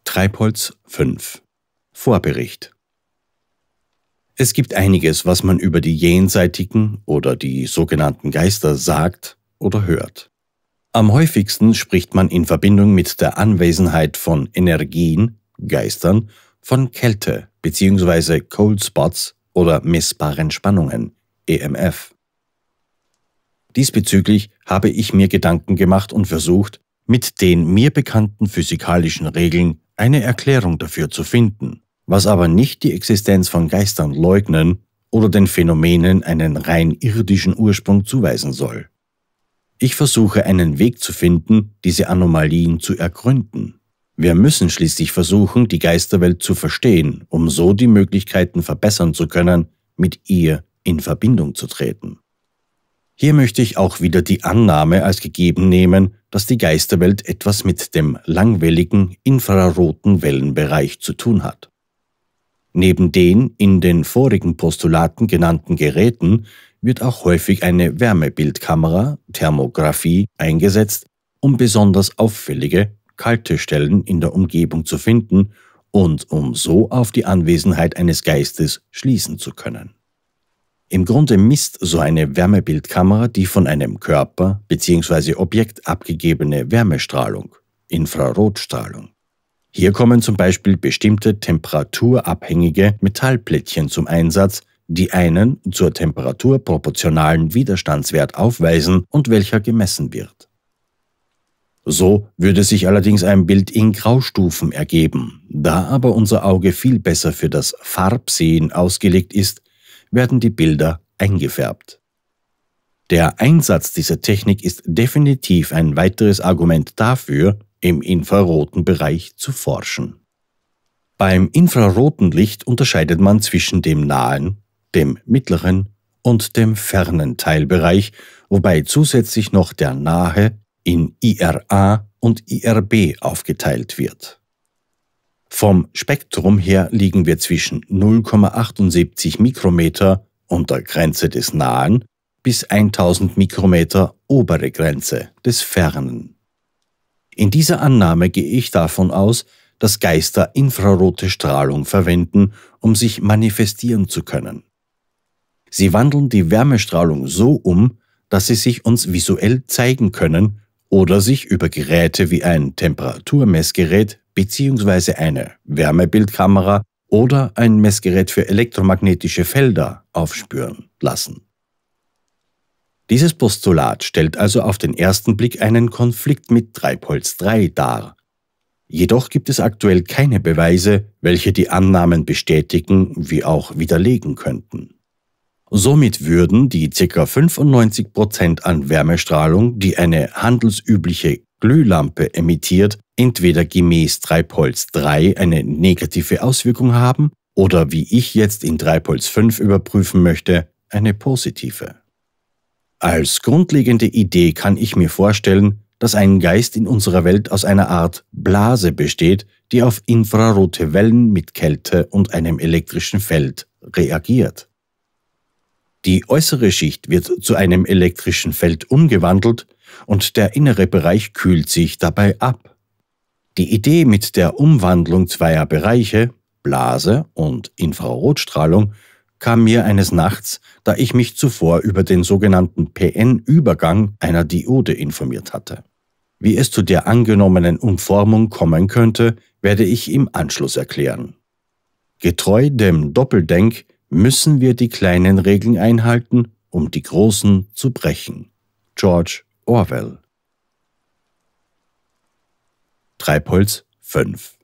Treibholz 5 Vorbericht Es gibt einiges, was man über die jenseitigen oder die sogenannten Geister sagt oder hört. Am häufigsten spricht man in Verbindung mit der Anwesenheit von Energien, Geistern von Kälte bzw. Cold Spots oder messbaren Spannungen EMF. Diesbezüglich habe ich mir Gedanken gemacht und versucht, mit den mir bekannten physikalischen Regeln eine Erklärung dafür zu finden, was aber nicht die Existenz von Geistern leugnen oder den Phänomenen einen rein irdischen Ursprung zuweisen soll. Ich versuche einen Weg zu finden, diese Anomalien zu ergründen. Wir müssen schließlich versuchen, die Geisterwelt zu verstehen, um so die Möglichkeiten verbessern zu können, mit ihr in Verbindung zu treten. Hier möchte ich auch wieder die Annahme als gegeben nehmen, dass die Geisterwelt etwas mit dem langwelligen infraroten Wellenbereich zu tun hat. Neben den in den vorigen Postulaten genannten Geräten wird auch häufig eine Wärmebildkamera, Thermographie, eingesetzt, um besonders auffällige Kaltestellen in der Umgebung zu finden und um so auf die Anwesenheit eines Geistes schließen zu können. Im Grunde misst so eine Wärmebildkamera die von einem Körper bzw. Objekt abgegebene Wärmestrahlung, Infrarotstrahlung. Hier kommen zum Beispiel bestimmte temperaturabhängige Metallplättchen zum Einsatz, die einen zur Temperatur proportionalen Widerstandswert aufweisen und welcher gemessen wird. So würde sich allerdings ein Bild in Graustufen ergeben. Da aber unser Auge viel besser für das Farbsehen ausgelegt ist, werden die Bilder eingefärbt. Der Einsatz dieser Technik ist definitiv ein weiteres Argument dafür, im infraroten Bereich zu forschen. Beim infraroten Licht unterscheidet man zwischen dem nahen, dem mittleren und dem fernen Teilbereich, wobei zusätzlich noch der nahe in IRA und IRB aufgeteilt wird. Vom Spektrum her liegen wir zwischen 0,78 Mikrometer unter Grenze des Nahen bis 1000 Mikrometer obere Grenze des Fernen. In dieser Annahme gehe ich davon aus, dass Geister infrarote Strahlung verwenden, um sich manifestieren zu können. Sie wandeln die Wärmestrahlung so um, dass sie sich uns visuell zeigen können oder sich über Geräte wie ein Temperaturmessgerät bzw. eine Wärmebildkamera oder ein Messgerät für elektromagnetische Felder aufspüren lassen. Dieses Postulat stellt also auf den ersten Blick einen Konflikt mit Treibholz 3 dar. Jedoch gibt es aktuell keine Beweise, welche die Annahmen bestätigen wie auch widerlegen könnten. Somit würden die ca. 95% an Wärmestrahlung, die eine handelsübliche Glühlampe emittiert, entweder gemäß Treibholz 3 eine negative Auswirkung haben oder wie ich jetzt in Treibholz 5 überprüfen möchte, eine positive. Als grundlegende Idee kann ich mir vorstellen, dass ein Geist in unserer Welt aus einer Art Blase besteht, die auf infrarote Wellen mit Kälte und einem elektrischen Feld reagiert. Die äußere Schicht wird zu einem elektrischen Feld umgewandelt und der innere Bereich kühlt sich dabei ab. Die Idee mit der Umwandlung zweier Bereiche, Blase und Infrarotstrahlung, kam mir eines Nachts, da ich mich zuvor über den sogenannten PN-Übergang einer Diode informiert hatte. Wie es zu der angenommenen Umformung kommen könnte, werde ich im Anschluss erklären. Getreu dem Doppeldenk müssen wir die kleinen Regeln einhalten, um die großen zu brechen. George Orwell Treibholz 5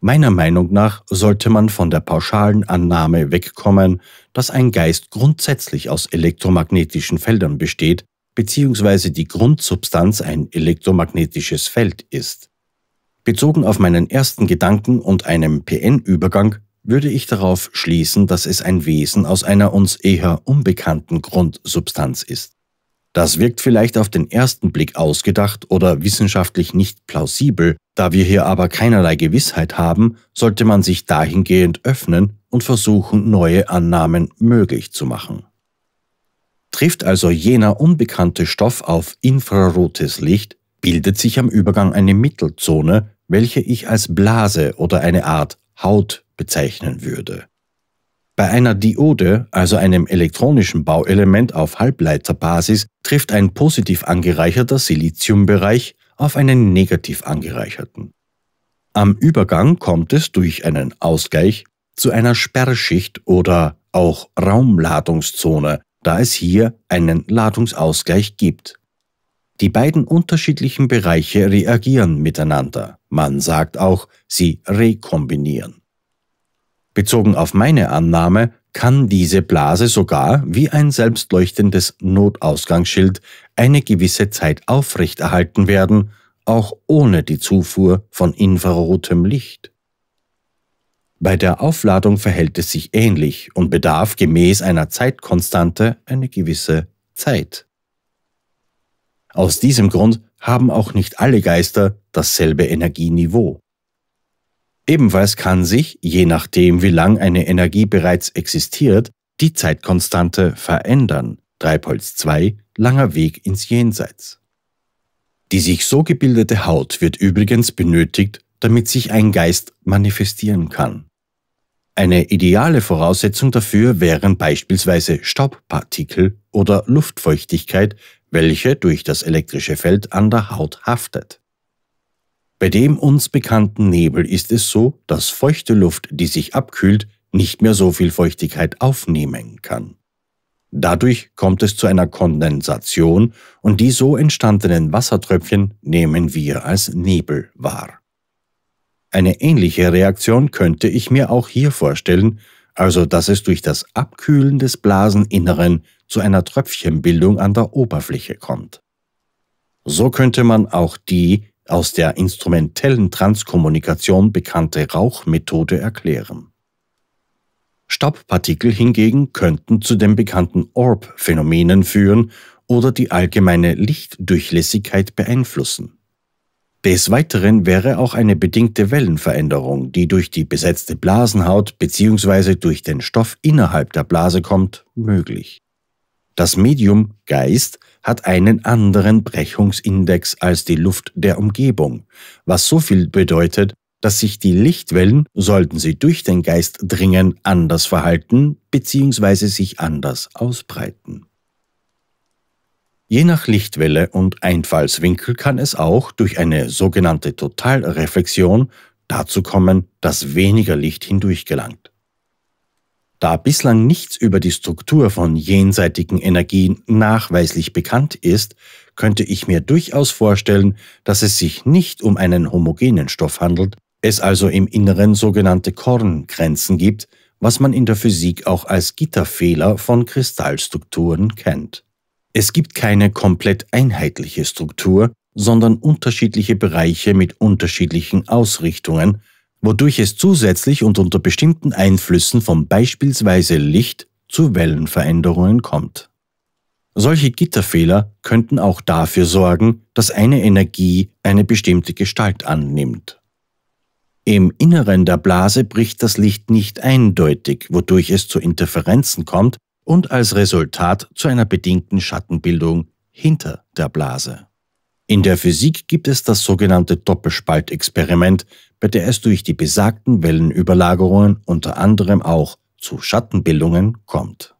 Meiner Meinung nach sollte man von der pauschalen Annahme wegkommen, dass ein Geist grundsätzlich aus elektromagnetischen Feldern besteht, beziehungsweise die Grundsubstanz ein elektromagnetisches Feld ist. Bezogen auf meinen ersten Gedanken und einem PN-Übergang würde ich darauf schließen, dass es ein Wesen aus einer uns eher unbekannten Grundsubstanz ist. Das wirkt vielleicht auf den ersten Blick ausgedacht oder wissenschaftlich nicht plausibel, da wir hier aber keinerlei Gewissheit haben, sollte man sich dahingehend öffnen und versuchen, neue Annahmen möglich zu machen. Trifft also jener unbekannte Stoff auf infrarotes Licht, bildet sich am Übergang eine Mittelzone, welche ich als Blase oder eine Art Haut bezeichnen würde. Bei einer Diode, also einem elektronischen Bauelement auf Halbleiterbasis, trifft ein positiv angereicherter Siliziumbereich auf einen negativ angereicherten. Am Übergang kommt es durch einen Ausgleich zu einer Sperrschicht oder auch Raumladungszone, da es hier einen Ladungsausgleich gibt. Die beiden unterschiedlichen Bereiche reagieren miteinander. Man sagt auch, sie rekombinieren. Bezogen auf meine Annahme kann diese Blase sogar wie ein selbstleuchtendes Notausgangsschild eine gewisse Zeit aufrechterhalten werden, auch ohne die Zufuhr von infrarotem Licht. Bei der Aufladung verhält es sich ähnlich und bedarf gemäß einer Zeitkonstante eine gewisse Zeit. Aus diesem Grund haben auch nicht alle Geister dasselbe Energieniveau. Ebenfalls kann sich, je nachdem wie lang eine Energie bereits existiert, die Zeitkonstante verändern. Treibholz 2, langer Weg ins Jenseits. Die sich so gebildete Haut wird übrigens benötigt, damit sich ein Geist manifestieren kann. Eine ideale Voraussetzung dafür wären beispielsweise Staubpartikel oder Luftfeuchtigkeit, welche durch das elektrische Feld an der Haut haftet. Bei dem uns bekannten Nebel ist es so, dass feuchte Luft, die sich abkühlt, nicht mehr so viel Feuchtigkeit aufnehmen kann. Dadurch kommt es zu einer Kondensation und die so entstandenen Wassertröpfchen nehmen wir als Nebel wahr. Eine ähnliche Reaktion könnte ich mir auch hier vorstellen, also dass es durch das Abkühlen des Blaseninneren zu einer Tröpfchenbildung an der Oberfläche kommt. So könnte man auch die, aus der instrumentellen Transkommunikation bekannte Rauchmethode erklären. Staubpartikel hingegen könnten zu den bekannten Orb-Phänomenen führen oder die allgemeine Lichtdurchlässigkeit beeinflussen. Des Weiteren wäre auch eine bedingte Wellenveränderung, die durch die besetzte Blasenhaut bzw. durch den Stoff innerhalb der Blase kommt, möglich. Das Medium Geist hat einen anderen Brechungsindex als die Luft der Umgebung, was so viel bedeutet, dass sich die Lichtwellen, sollten sie durch den Geist dringen, anders verhalten bzw. sich anders ausbreiten. Je nach Lichtwelle und Einfallswinkel kann es auch durch eine sogenannte Totalreflexion dazu kommen, dass weniger Licht hindurch gelangt. Da bislang nichts über die Struktur von jenseitigen Energien nachweislich bekannt ist, könnte ich mir durchaus vorstellen, dass es sich nicht um einen homogenen Stoff handelt, es also im Inneren sogenannte Korngrenzen gibt, was man in der Physik auch als Gitterfehler von Kristallstrukturen kennt. Es gibt keine komplett einheitliche Struktur, sondern unterschiedliche Bereiche mit unterschiedlichen Ausrichtungen, wodurch es zusätzlich und unter bestimmten Einflüssen von beispielsweise Licht zu Wellenveränderungen kommt. Solche Gitterfehler könnten auch dafür sorgen, dass eine Energie eine bestimmte Gestalt annimmt. Im Inneren der Blase bricht das Licht nicht eindeutig, wodurch es zu Interferenzen kommt und als Resultat zu einer bedingten Schattenbildung hinter der Blase. In der Physik gibt es das sogenannte Doppelspaltexperiment, der es durch die besagten Wellenüberlagerungen unter anderem auch zu Schattenbildungen kommt.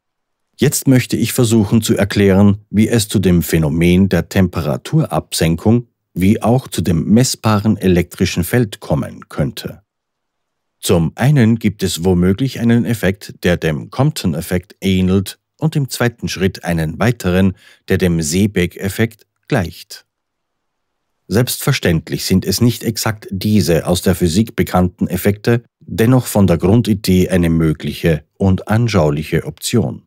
Jetzt möchte ich versuchen zu erklären, wie es zu dem Phänomen der Temperaturabsenkung wie auch zu dem messbaren elektrischen Feld kommen könnte. Zum einen gibt es womöglich einen Effekt, der dem Compton-Effekt ähnelt und im zweiten Schritt einen weiteren, der dem Seebeck-Effekt gleicht. Selbstverständlich sind es nicht exakt diese aus der Physik bekannten Effekte, dennoch von der Grundidee eine mögliche und anschauliche Option.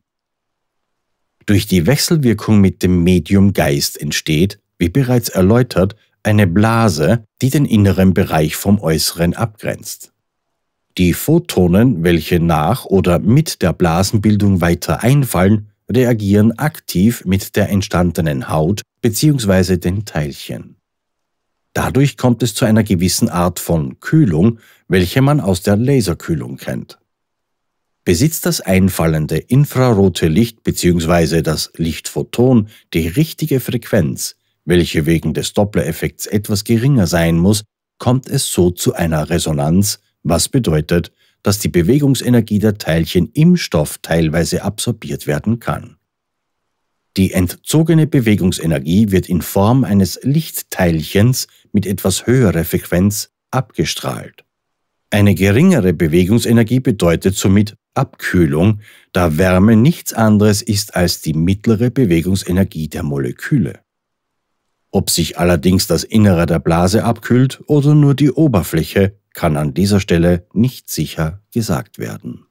Durch die Wechselwirkung mit dem Medium Geist entsteht, wie bereits erläutert, eine Blase, die den inneren Bereich vom äußeren abgrenzt. Die Photonen, welche nach oder mit der Blasenbildung weiter einfallen, reagieren aktiv mit der entstandenen Haut bzw. den Teilchen. Dadurch kommt es zu einer gewissen Art von Kühlung, welche man aus der Laserkühlung kennt. Besitzt das einfallende infrarote Licht bzw. das Lichtphoton die richtige Frequenz, welche wegen des Doppler-Effekts etwas geringer sein muss, kommt es so zu einer Resonanz, was bedeutet, dass die Bewegungsenergie der Teilchen im Stoff teilweise absorbiert werden kann. Die entzogene Bewegungsenergie wird in Form eines Lichtteilchens mit etwas höherer Frequenz abgestrahlt. Eine geringere Bewegungsenergie bedeutet somit Abkühlung, da Wärme nichts anderes ist als die mittlere Bewegungsenergie der Moleküle. Ob sich allerdings das Innere der Blase abkühlt oder nur die Oberfläche, kann an dieser Stelle nicht sicher gesagt werden.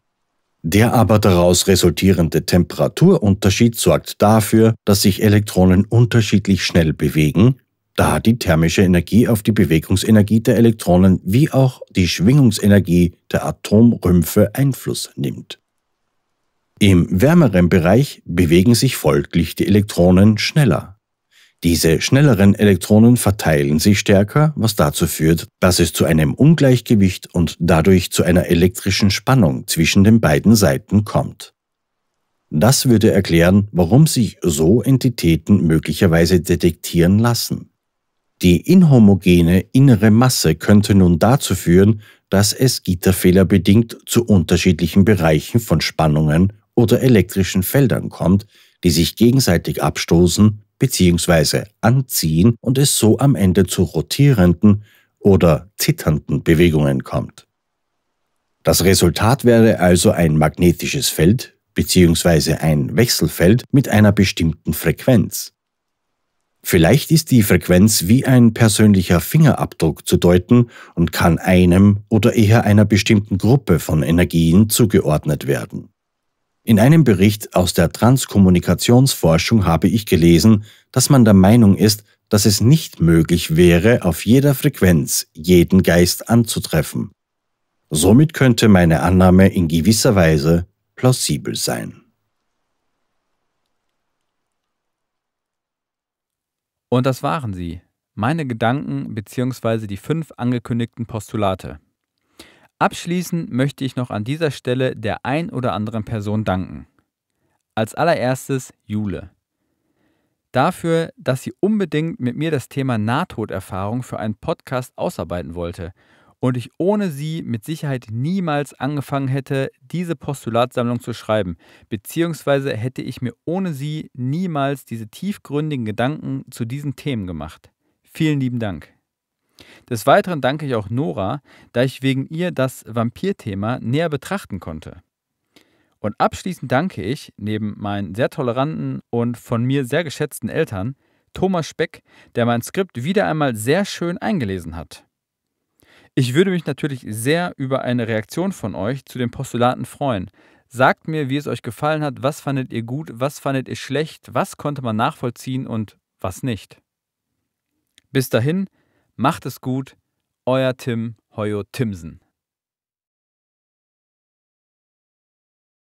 Der aber daraus resultierende Temperaturunterschied sorgt dafür, dass sich Elektronen unterschiedlich schnell bewegen, da die thermische Energie auf die Bewegungsenergie der Elektronen wie auch die Schwingungsenergie der Atomrümpfe Einfluss nimmt. Im wärmeren Bereich bewegen sich folglich die Elektronen schneller. Diese schnelleren Elektronen verteilen sich stärker, was dazu führt, dass es zu einem Ungleichgewicht und dadurch zu einer elektrischen Spannung zwischen den beiden Seiten kommt. Das würde erklären, warum sich so Entitäten möglicherweise detektieren lassen. Die inhomogene innere Masse könnte nun dazu führen, dass es gitterfehlerbedingt zu unterschiedlichen Bereichen von Spannungen oder elektrischen Feldern kommt, die sich gegenseitig abstoßen bzw. anziehen und es so am Ende zu rotierenden oder zitternden Bewegungen kommt. Das Resultat wäre also ein magnetisches Feld bzw. ein Wechselfeld mit einer bestimmten Frequenz. Vielleicht ist die Frequenz wie ein persönlicher Fingerabdruck zu deuten und kann einem oder eher einer bestimmten Gruppe von Energien zugeordnet werden. In einem Bericht aus der Transkommunikationsforschung habe ich gelesen, dass man der Meinung ist, dass es nicht möglich wäre, auf jeder Frequenz jeden Geist anzutreffen. Somit könnte meine Annahme in gewisser Weise plausibel sein. Und das waren sie, meine Gedanken bzw. die fünf angekündigten Postulate. Abschließend möchte ich noch an dieser Stelle der ein oder anderen Person danken. Als allererstes Jule. Dafür, dass sie unbedingt mit mir das Thema Nahtoderfahrung für einen Podcast ausarbeiten wollte und ich ohne sie mit Sicherheit niemals angefangen hätte, diese Postulatsammlung zu schreiben, beziehungsweise hätte ich mir ohne sie niemals diese tiefgründigen Gedanken zu diesen Themen gemacht. Vielen lieben Dank. Des Weiteren danke ich auch Nora, da ich wegen ihr das Vampirthema näher betrachten konnte. Und abschließend danke ich, neben meinen sehr toleranten und von mir sehr geschätzten Eltern, Thomas Speck, der mein Skript wieder einmal sehr schön eingelesen hat. Ich würde mich natürlich sehr über eine Reaktion von euch zu den Postulaten freuen. Sagt mir, wie es euch gefallen hat, was fandet ihr gut, was fandet ihr schlecht, was konnte man nachvollziehen und was nicht. Bis dahin, Macht es gut, euer Tim Hoyo Timsen.